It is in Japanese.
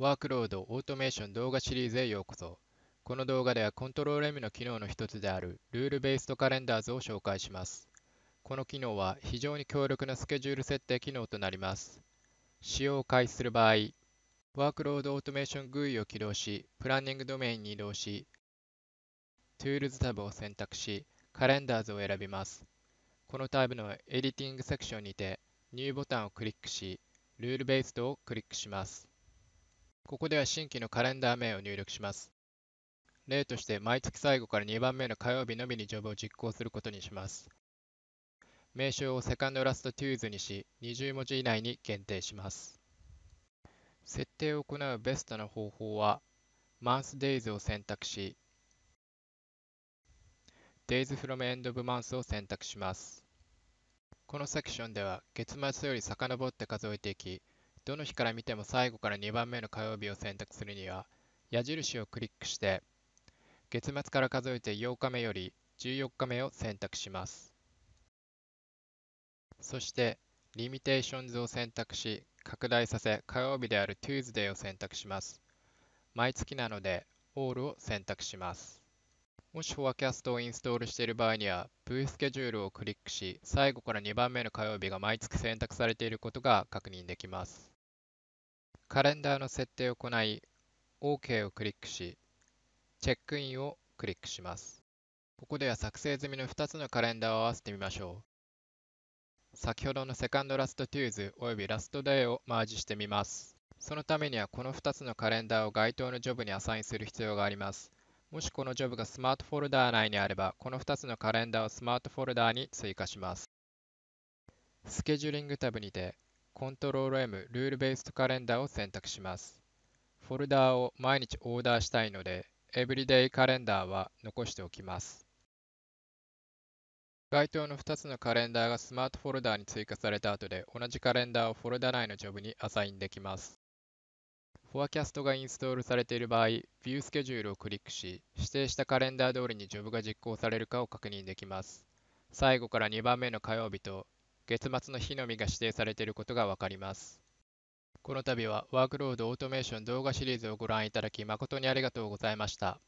ワークロードオートメーション動画シリーズへようこそ。この動画ではコントロール M の機能の一つであるルールベースドカレンダーズを紹介します。この機能は非常に強力なスケジュール設定機能となります。使用を開始する場合、ワークロードオートメーション GUI を起動し、プランニングドメインに移動し、Tools タブを選択し、カレンダーズを選びます。このタイプのエディティングセクションにて、ニューボタンをクリックし、ルールベースドをクリックします。ここでは新規のカレンダー名を入力します。例として毎月最後から2番目の火曜日のみにジョブを実行することにします。名称をセカンドラストトゥーズにし、20文字以内に限定します。設定を行うベストな方法は、マンスデイズを選択し、Days from End of Month を選択します。このセクションでは月末より遡って数えていき、どの日から見ても最後から2番目の火曜日を選択するには、矢印をクリックして、月末から数えて8日目より14日目を選択します。そして、リミテーションズを選択し、拡大させ火曜日である Tuesday を選択します。毎月なので、All を選択します。もしフォアキャストをインストールしている場合には、ブースケジュールをクリックし、最後から2番目の火曜日が毎月選択されていることが確認できます。カレンダーの設定を行い、OK をクリックし、チェックインをクリックします。ここでは作成済みの2つのカレンダーを合わせてみましょう。先ほどのセカンドラストトゥーズ及びラストデーをマージしてみます。そのためにはこの2つのカレンダーを該当のジョブにアサインする必要があります。もしこのジョブがスマートフォルダー内にあれば、この2つのカレンダーをスマートフォルダーに追加します。スケジューリングタブにて、Ctrl-M ルールベーストカレンダーを選択します。フォルダーを毎日オーダーしたいので、エブリデイカレンダーは残しておきます。該当の2つのカレンダーがスマートフォルダーに追加された後で同じカレンダーをフォルダ内のジョブにアサインできます。フォアキャストがインストールされている場合、ビュースケジュールをクリックし、指定したカレンダー通りにジョブが実行されるかを確認できます。最後から2番目の火曜日と月末の日のみが指定されていることがわかります。この度はワークロードオートメーション動画シリーズをご覧いただき誠にありがとうございました。